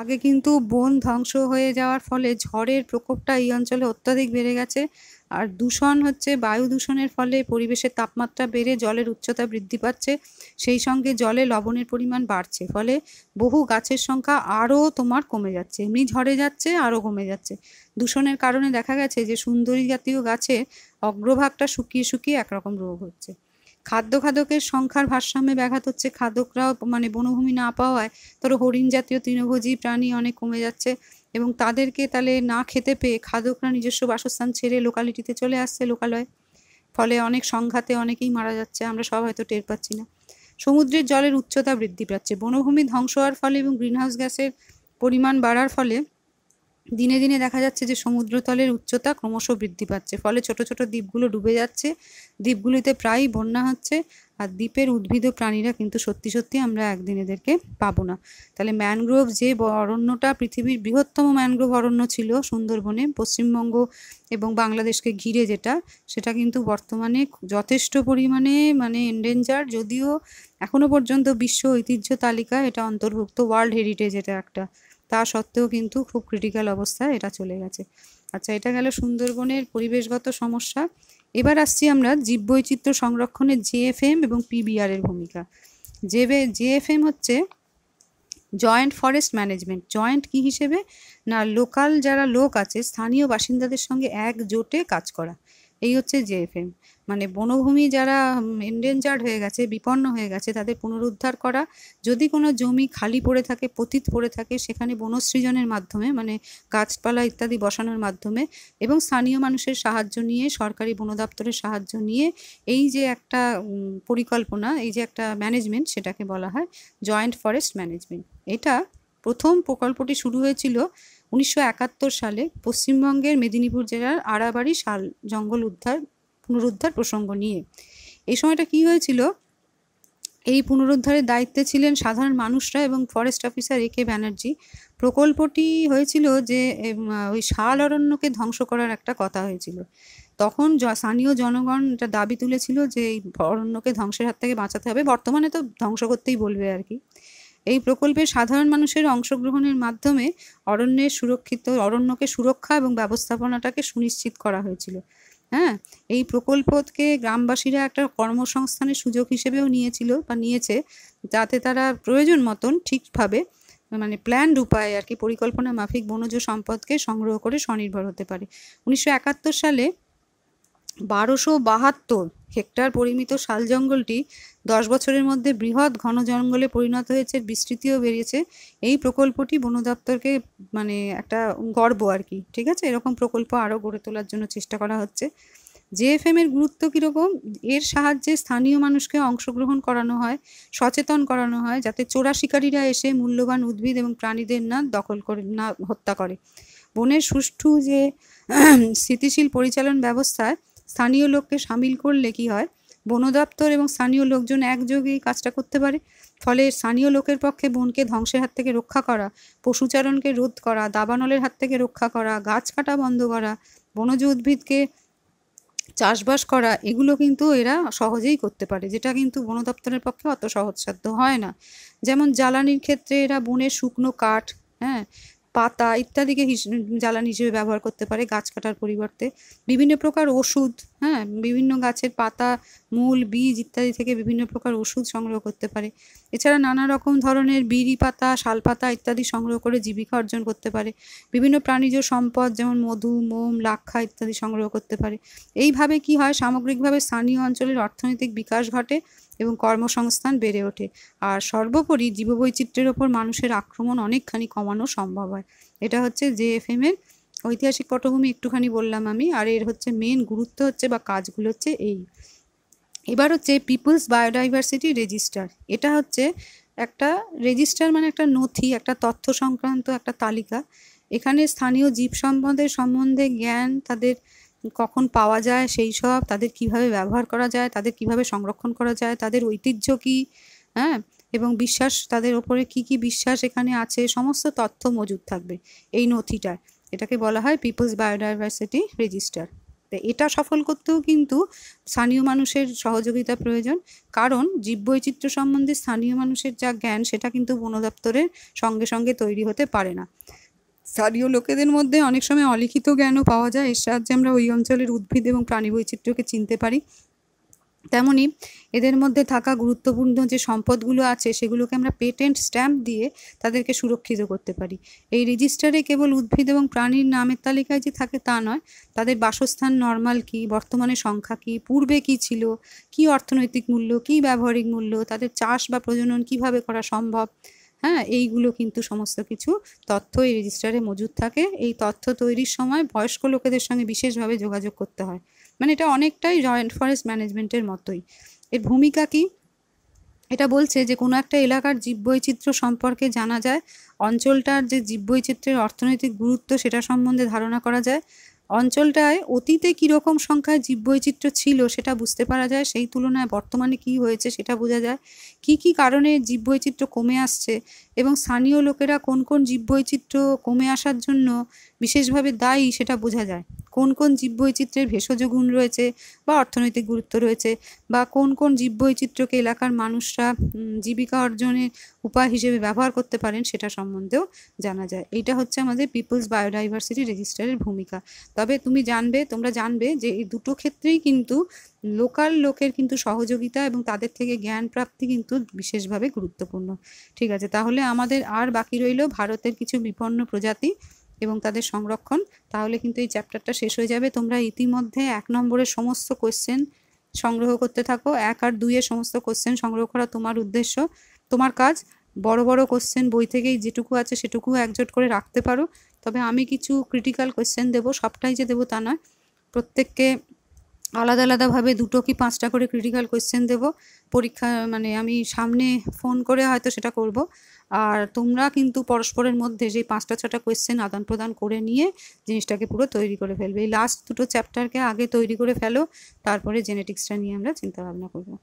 আগে কিন্তু বন ধ্বংস হয়ে যাওয়ার ফলে ঝড়ের প্রকোপটা এই অঞ্চলে অত্যাধিক বেড়ে গেছে আর দূষণ হচ্ছে বায়ু দূষণের ফলে পরিবেশের তাপমাত্রা বেড়ে জলের উচ্চতা বৃদ্ধি পাচ্ছে সেই সঙ্গে জলে লবণের পরিমাণ বাড়ছে ফলে বহু গাছের সংখ্যা আরও তোমার কমে যাচ্ছে এমনি ঝরে যাচ্ছে আরও কমে যাচ্ছে দূষণের কারণে দেখা গেছে যে সুন্দরী জাতীয় গাছের অগ্রভাগটা শুকিয়ে শুকিয়ে একরকম রোগ হচ্ছে খাদ্য খাদকের সংখ্যার ভারসাম্যে ব্যাঘাত হচ্ছে খাদকরাও মানে বনভূমি না পাওয়ায় ধরো হরিণ জাতীয় তৃণভোজী প্রাণী অনেক কমে যাচ্ছে এবং তাদেরকে তাহলে না খেতে পেয়ে খাদকরা নিজস্ব বাসস্থান ছেড়ে লোকালিটিতে চলে আসছে লোকালয় ফলে অনেক সংঘাতে অনেকেই মারা যাচ্ছে আমরা সব হয়তো টের পাচ্ছি না সমুদ্রের জলের উচ্চতা বৃদ্ধি পাচ্ছে বনভূমি ধ্বংস হওয়ার ফলে এবং গ্রিনহাউস গ্যাসের পরিমাণ বাড়ার ফলে দিনে দিনে দেখা যাচ্ছে যে সমুদ্রতলের উচ্চতা ক্রমশ বৃদ্ধি পাচ্ছে ফলে ছোট ছোট দ্বীপগুলো ডুবে যাচ্ছে দ্বীপগুলিতে প্রায়ই বন্যা হচ্ছে আর দ্বীপের উদ্ভিদ ও প্রাণীরা কিন্তু সত্যি সত্যি আমরা একদিন এদেরকে পাবো না তাহলে ম্যানগ্রোভ যে অরণ্যটা পৃথিবীর বৃহত্তম ম্যানগ্রোভ অরণ্য ছিল সুন্দরবনে পশ্চিমবঙ্গ এবং বাংলাদেশকে ঘিরে যেটা সেটা কিন্তু বর্তমানে যথেষ্ট পরিমাণে মানে এন্ডেঞ্জার যদিও এখনও পর্যন্ত বিশ্ব ঐতিহ্য তালিকা এটা অন্তর্ভুক্ত ওয়ার্ল্ড হেরিটেজ এটা একটা তা সত্ত্বেও কিন্তু খুব ক্রিটিক্যাল অবস্থায় এটা চলে গেছে আচ্ছা এটা গেল সুন্দরবনের পরিবেশগত সমস্যা এবার আসছি আমরা জীববৈচিত্র্য সংরক্ষণে জেএফএম এবং পিবিআর এর ভূমিকা জেবে জেএফএম হচ্ছে জয়েন্ট ফরেস্ট ম্যানেজমেন্ট জয়েন্ট কি হিসেবে না লোকাল যারা লোক আছে স্থানীয় বাসিন্দাদের সঙ্গে একজোটে কাজ করা এই হচ্ছে জেএফএম মানে বনভূমি যারা এন্ডেঞ্জার্ড হয়ে গেছে বিপন্ন হয়ে গেছে তাদের পুনরুদ্ধার করা যদি কোনো জমি খালি পড়ে থাকে পতিত পড়ে থাকে সেখানে বনসৃজনের মাধ্যমে মানে গাছপালা ইত্যাদি বসানোর মাধ্যমে এবং স্থানীয় মানুষের সাহায্য নিয়ে সরকারি বন দপ্তরের সাহায্য নিয়ে এই যে একটা পরিকল্পনা এই যে একটা ম্যানেজমেন্ট সেটাকে বলা হয় জয়েন্ট ফরেস্ট ম্যানেজমেন্ট এটা প্রথম প্রকল্পটি শুরু হয়েছিল উনিশশো সালে পশ্চিমবঙ্গের মেদিনীপুর জেলার আড়াবাড়ি শাল জঙ্গল উদ্ধার পুনরুদ্ধার প্রসঙ্গ নিয়ে এই সময়টা কি হয়েছিল এই পুনরুদ্ধারের দায়িত্বে ছিলেন সাধারণ মানুষরা এবং forest officer A K Banerjee প্রকল্পটি হয়েছিল যে ওই শাল অরণ্যকে ধ্বংস করার একটা কথা হয়েছিল তখন স্থানীয় জনগণ এটা দাবি তুলেছিল যে এই অরণ্যকে ধ্বংসের হাত থেকে বাঁচাতে হবে বর্তমানে তো ধ্বংস করতেই বলবে আর কি এই প্রকল্পে সাধারণ মানুষের অংশগ্রহণের মাধ্যমে অরণ্যের সুরক্ষিত অরণ্যকে সুরক্ষা এবং ব্যবস্থাপনাটাকে সুনিশ্চিত করা হয়েছিল হ্যাঁ এই প্রকল্পকে গ্রামবাসীরা একটা কর্মসংস্থানের সুযোগ হিসেবেও নিয়েছিল বা নিয়েছে যাতে তারা প্রয়োজন মতন ঠিকভাবে মানে প্ল্যান উপায়ে আর কি পরিকল্পনা মাফিক বনজ সম্পদকে সংগ্রহ করে স্বনির্ভর হতে পারে উনিশশো সালে বারোশো বাহাত্তর হেক্টর পরিমিত শাল জঙ্গলটি দশ বছরের মধ্যে বৃহৎ ঘন জঙ্গলে পরিণত হয়েছে বিস্তৃতিও বেরিয়েছে এই প্রকল্পটি বন দপ্তরকে মানে একটা গর্ব আর কি ঠিক আছে এরকম প্রকল্প আরও গড়ে তোলার জন্য চেষ্টা করা হচ্ছে জেএফএম এর গুরুত্ব কীরকম এর সাহায্যে স্থানীয় মানুষকে অংশগ্রহণ করানো হয় সচেতন করানো হয় যাতে চোরা শিকারীরা এসে মূল্যবান উদ্ভিদ এবং প্রাণীদের না দখল করে না হত্যা করে বনের সুষ্ঠু যে স্থিতিশীল পরিচালন ব্যবস্থায় স্থানীয় লোককে সামিল করলে কি হয় বন দপ্তর এবং স্থানীয় লোকজন একযোগে এই কাজটা করতে পারে ফলে স্থানীয় লোকের পক্ষে বনকে ধ্বংসের হাত থেকে রক্ষা করা পশুচারণকে রোধ করা দাবানলের হাত থেকে রক্ষা করা গাছ কাটা বন্ধ করা বনজ উদ্ভিদকে চাষবাস করা এগুলো কিন্তু এরা সহজেই করতে পারে যেটা কিন্তু বন দপ্তরের পক্ষে অত সহজসাধ্য হয় না যেমন জ্বালানির ক্ষেত্রে এরা বনের শুকনো কাঠ হ্যাঁ পাতা ইত্যাদিকে জ্বালানি হিসেবে ব্যবহার করতে পারে গাছ কাটার পরিবর্তে বিভিন্ন প্রকার ওষুধ হ্যাঁ বিভিন্ন গাছের পাতা মূল বীজ ইত্যাদি থেকে বিভিন্ন প্রকার ওষুধ সংগ্রহ করতে পারে এছাড়া নানা রকম ধরনের বিড়ি পাতা শাল পাতা ইত্যাদি সংগ্রহ করে জীবিকা অর্জন করতে পারে বিভিন্ন প্রাণীজ সম্পদ যেমন মধু মোম লাক্ষা ইত্যাদি সংগ্রহ করতে পারে এইভাবে কি হয় সামগ্রিকভাবে স্থানীয় অঞ্চলের অর্থনৈতিক বিকাশ ঘটে এবং কর্মসংস্থান বেড়ে ওঠে আর সর্বোপরি জীববৈচিত্র্যের ওপর মানুষের আক্রমণ অনেকখানি কমানো সম্ভব হয় এটা হচ্ছে এম এর ঐতিহাসিক পটভূমি একটুখানি বললাম আমি আর এর হচ্ছে মেন গুরুত্ব হচ্ছে বা কাজগুলো হচ্ছে এই এবার হচ্ছে পিপলস বায়োডাইভার্সিটি রেজিস্টার এটা হচ্ছে একটা রেজিস্টার মানে একটা নথি একটা তথ্য সংক্রান্ত একটা তালিকা এখানে স্থানীয় জীব সম্পদের সম্বন্ধে জ্ঞান তাদের কখন পাওয়া যায় সেই সব তাদের কিভাবে ব্যবহার করা যায় তাদের কিভাবে সংরক্ষণ করা যায় তাদের ঐতিহ্য কী হ্যাঁ এবং বিশ্বাস তাদের ওপরে কি কি বিশ্বাস এখানে আছে সমস্ত তথ্য মজুদ থাকবে এই নথিটায় এটাকে বলা হয় পিপলস বায়োডাইভার্সিটি রেজিস্টার তো এটা সফল করতেও কিন্তু স্থানীয় মানুষের সহযোগিতা প্রয়োজন কারণ জীববৈচিত্র্য সম্বন্ধে স্থানীয় মানুষের যা জ্ঞান সেটা কিন্তু বন দপ্তরের সঙ্গে সঙ্গে তৈরি হতে পারে না স্থানীয় লোকেদের মধ্যে অনেক সময় অলিখিত জ্ঞানও পাওয়া যায় এর সাহায্যে আমরা ওই অঞ্চলের উদ্ভিদ এবং প্রাণী বৈচিত্র্যকে চিনতে পারি তেমনি এদের মধ্যে থাকা গুরুত্বপূর্ণ যে সম্পদগুলো আছে সেগুলোকে আমরা পেটেন্ট স্ট্যাম্প দিয়ে তাদেরকে সুরক্ষিত করতে পারি এই রেজিস্টারে কেবল উদ্ভিদ এবং প্রাণীর নামের তালিকায় যে থাকে তা নয় তাদের বাসস্থান নর্মাল কি বর্তমানে সংখ্যা কি পূর্বে কি ছিল কি অর্থনৈতিক মূল্য কি ব্যবহারিক মূল্য তাদের চাষ বা প্রজনন কিভাবে করা সম্ভব হ্যাঁ এইগুলো কিন্তু সমস্ত কিছু তথ্য এই রেজিস্টারে মজুদ থাকে এই তথ্য তৈরির সময় বয়স্ক লোকেদের সঙ্গে বিশেষভাবে যোগাযোগ করতে হয় মানে এটা অনেকটাই জয়েন্ট ফরেস্ট ম্যানেজমেন্টের মতোই এর ভূমিকা কী এটা বলছে যে কোনো একটা এলাকার জীববৈচিত্র্য সম্পর্কে জানা যায় অঞ্চলটার যে জীববৈচিত্র্যের অর্থনৈতিক গুরুত্ব সেটা সম্বন্ধে ধারণা করা যায় অঞ্চলটায় অতীতে কীরকম সংখ্যায় জীববৈচিত্র্য ছিল সেটা বুঝতে পারা যায় সেই তুলনায় বর্তমানে কি হয়েছে সেটা বোঝা যায় কি কি কারণে জীববৈচিত্র্য কমে আসছে এবং স্থানীয় লোকেরা কোন কোন জীববৈচিত্র্য কমে আসার জন্য বিশেষভাবে দায়ী সেটা বোঝা যায় কোন কোন জীববৈচিত্র্যের ভেষজ গুণ রয়েছে বা অর্থনৈতিক গুরুত্ব রয়েছে বা কোন কোন জীববৈচিত্র্যকে এলাকার মানুষরা জীবিকা অর্জনের উপায় হিসেবে ব্যবহার করতে পারেন সেটা সম্বন্ধেও জানা যায় এটা হচ্ছে আমাদের পিপলস বায়োডাইভার্সিটি রেজিস্টারের ভূমিকা তবে তুমি জানবে তোমরা জানবে যে এই দুটো ক্ষেত্রেই কিন্তু লোকাল লোকের কিন্তু সহযোগিতা এবং তাদের থেকে জ্ঞান প্রাপ্তি কিন্তু বিশেষভাবে গুরুত্বপূর্ণ ঠিক আছে তাহলে আমাদের আর বাকি রইল ভারতের কিছু বিপন্ন প্রজাতি এবং তাদের সংরক্ষণ তাহলে কিন্তু এই চ্যাপ্টারটা শেষ হয়ে যাবে তোমরা ইতিমধ্যে এক নম্বরের সমস্ত কোয়েশ্চেন সংগ্রহ করতে থাকো এক আর দুইয়ের সমস্ত কোশ্চেন সংগ্রহ করা তোমার উদ্দেশ্য তোমার কাজ বড় বড় কোশ্চেন বই থেকেই যেটুকু আছে সেটুকু একজোট করে রাখতে পারো তবে আমি কিছু ক্রিটিক্যাল কোশ্চেন দেবো সবটাই যে দেবো তা নয় প্রত্যেককে আলাদা আলাদাভাবে দুটো কি পাঁচটা করে ক্রিটিক্যাল কোয়েশ্চেন দেব পরীক্ষা মানে আমি সামনে ফোন করে হয়তো সেটা করব আর তোমরা কিন্তু পরস্পরের মধ্যে সেই পাঁচটা ছটা কোয়েশ্চেন আদান প্রদান করে নিয়ে জিনিসটাকে পুরো তৈরি করে ফেলবে এই লাস্ট দুটো চ্যাপ্টারকে আগে তৈরি করে ফেলো তারপরে জেনেটিক্সটা নিয়ে আমরা চিন্তাভাবনা করবো